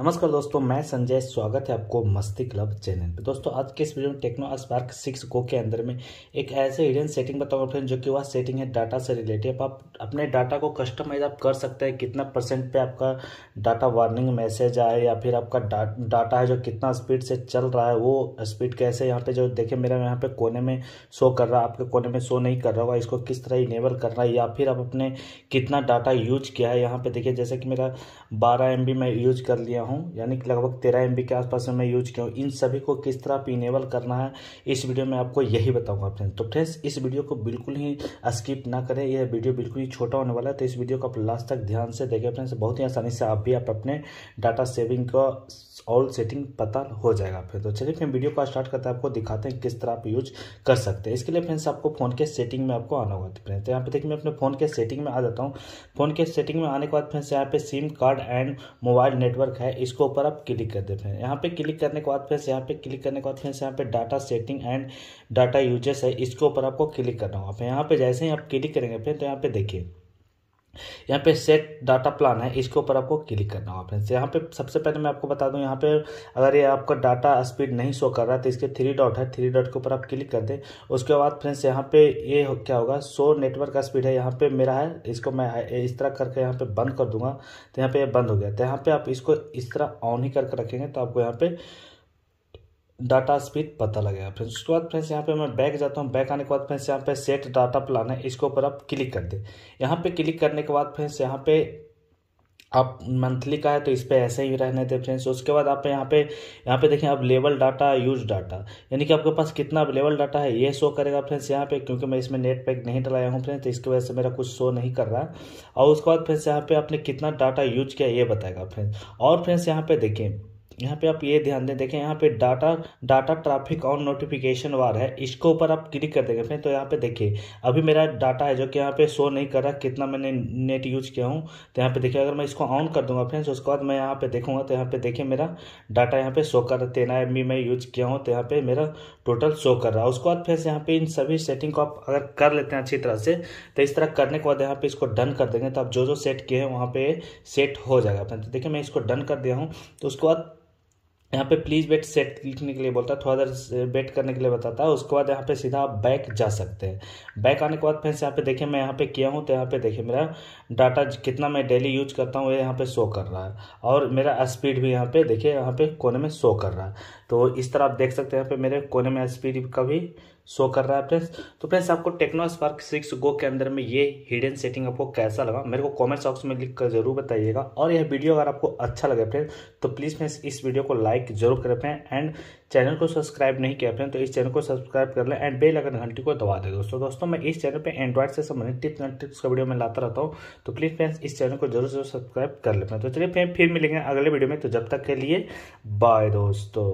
नमस्कार दोस्तों मैं संजय स्वागत है आपको मस्ती क्लब चैनल पे दोस्तों आज के इस वीडियो में टेक्नो स्पार्क सिक्स गो के अंदर में एक ऐसे हिडन सेटिंग बताऊंगा फ्रेंड जो कि वह सेटिंग है डाटा से रिलेटेड आप अपने डाटा को कस्टमाइज आप कर सकते हैं कितना परसेंट पे आपका डाटा वार्निंग मैसेज आए या फिर आपका डा, डाटा है जो कितना स्पीड से चल रहा है वो स्पीड कैसे यहाँ पे जो देखे मेरा यहाँ पे कोने में शो कर रहा है आपके कोने में शो नहीं कर रहा होगा इसको किस तरह इनेबल कर रहा है या फिर आप अपने कितना डाटा यूज किया है यहाँ पे देखिए जैसे कि मेरा बारह एम मैं यूज कर लिया हूँ यानी कि लगभग तेरह एम के आसपास मैं यूज किया हूँ इन सभी को किस तरह आप इनेबल करना है इस वीडियो में आपको यही बताऊंगा फ्रेंड तो फ्रेंड्स इस वीडियो को बिल्कुल ही स्किप ना करें यह वीडियो बिल्कुल ही छोटा होने वाला है तो इस वीडियो को आप लास्ट तक ध्यान से देखें फ्रेंड्स बहुत ही आसानी से आप भी आप अपने डाटा सेविंग का ऑल सेटिंग पता हो जाएगा फिर तो चलिए फिर वीडियो को स्टार्ट करते हैं आपको दिखाते हैं किस तरह आप यूज कर सकते हैं इसके लिए फ्रेंड्स आपको फोन के सेटिंग में आपको आना होगा फ्रेंड्स तो यहाँ पे देखिए मैं अपने फोन के सेटिंग में आ जाता हूँ फोन के सेटिंग में आने के बाद फ्रेंड्स यहाँ पे SIM card and mobile network है इसके ऊपर आप क्लिक कर दे फिर यहाँ पे क्लिक करने के बाद से यहाँ पे क्लिक करने के बाद फिर यहाँ पे data setting and data usage है इसके ऊपर आपको क्लिक करना होगा फिर यहाँ पे जैसे ही आप क्लिक करेंगे फिर तो यहाँ पे देखिए यहाँ पे सेट डाटा प्लान है इसके ऊपर आपको क्लिक करना होगा फ्रेंड्स यहाँ पे सबसे पहले मैं आपको बता दूँ यहाँ पे अगर ये आपका डाटा स्पीड नहीं शो कर रहा है तो इसके थ्री डॉट है थ्री डॉट के ऊपर आप क्लिक कर दें उसके बाद फ्रेंड्स यहाँ पे ये यह क्या होगा शो नेटवर्क का स्पीड है यहाँ पे मेरा है इसको मैं इस तरह करके यहाँ पे बंद कर दूंगा तो यहाँ पे यह बंद हो गया तो यहाँ पे आप इसको इस तरह ऑन ही करके रखेंगे तो आपको यहाँ पे डाटा स्पीड पता लगेगा फ्रेंड्स उसके बाद फ्रेंड्स यहाँ पे मैं बैक जाता हूँ बैक आने के बाद फ्रेंड्स यहाँ पे सेट डाटा प्लान है इसके ऊपर आप क्लिक कर दे यहाँ पे क्लिक करने के बाद फ्रेंड्स यहाँ पे आप मंथली का है तो इस पर ऐसे ही रहने दें फ्रेंड्स उसके बाद आप यहाँ पे यहाँ पे देखें आप लेवल डाटा यूज डाटा यानी कि आपके पास कितना लेवल डाटा है ये शो करेगा फ्रेंड्स यहाँ पे क्योंकि मैं इसमें नेट पैक नहीं डलाया हूँ फ्रेंड्स तो इसकी वजह से मेरा कुछ शो नहीं कर रहा है और उसके बाद फ्रेंड्स यहाँ पे आपने कितना डाटा यूज किया ये बताएगा फ्रेंड्स और फ्रेंड्स यहाँ पे देखें यहाँ पे आप ये ध्यान दें देखें यहाँ पे data data traffic on notification bar है इसके ऊपर आप क्लिक कर देंगे फिर तो यहाँ पे देखिए अभी मेरा डाटा है जो कि यहाँ पे शो नहीं कर रहा कितना मैंने नेट यूज किया हूँ तो यहाँ पे देखिए अगर मैं इसको ऑन कर दूंगा फ्रेंड्स उसके बाद मैं यहाँ पे देखूंगा तो यहाँ पे देखिए मेरा डाटा यहाँ पे शो कर रहा तेना एम मैं यूज किया हूँ तो यहाँ पे मेरा टोटल शो कर रहा है उसके बाद फ्रेंड्स यहाँ पे इन सभी सेटिंग को आप अगर कर लेते हैं अच्छी तरह से तो इस तरह करने के बाद यहाँ पे इसको डन कर देंगे तो आप जो जो सेट किए हैं वहाँ पे सेट हो जाएगा फ्रेंड्स देखिए मैं इसको डन कर दिया हूँ तो उसके बाद यहाँ पे प्लीज़ बेट सेट लिखने के लिए बोलता है थोड़ा देर बेट uh, करने के लिए बताता है उसके बाद यहाँ पे सीधा आप बैक जा सकते हैं बैक आने के बाद फिर से यहाँ पे देखिए मैं यहाँ पे किया हूँ तो यहाँ पे देखिए मेरा डाटा कितना मैं डेली यूज करता हूँ ये यहाँ पे शो कर रहा है और मेरा स्पीड भी यहाँ पे देखिए यहाँ पे कोने में शो कर रहा है तो इस तरह आप देख सकते हैं यहाँ पे मेरे कोने में स्पीड का भी शो कर रहा है फ्रेंड्स तो फ्रेंड्स आपको टेक्नो स्पार्क सिक्स गो के अंदर में ये हिडन सेटिंग आपको कैसा लगा मेरे को कमेंट बॉक्स में लिख कर जरूर बताइएगा और यह वीडियो अगर आपको अच्छा लगे फ्रेंड तो प्लीज़ फ्रेंड्स इस वीडियो को लाइक जरूर करें फ्रेंड एंड चैनल को सब्सक्राइब नहीं किया फ्रेंड तो इस चैनल को सब्सक्राइब कर लें एंड बेल आइकन घंटी को दबा दें दोस्तों दोस्तों मैं इस चैनल पर एंड्रॉइड से संबंधित टिप्स एंड टिप्स का वीडियो में लाता रहता हूँ तो प्लीज़ फ्रेंड्स इस चैनल को जरूर जरूर सब्सक्राइब कर लेते हैं तो चलिए फ्रेंड फिर मिलेंगे अगले वीडियो में तो जब तक के लिए बाय दोस्तों